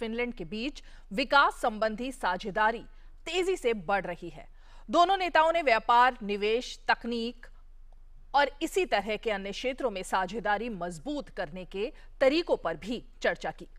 Finland के बीच विकास संबंधी साझेदारी तेजी से बढ़ रही है दोनों नेताओं ने व्यापार निवेश तकनीक और इसी तरह के अन्य क्षेत्रों में साझेदारी मजबूत करने के तरीकों पर भी चर्चा की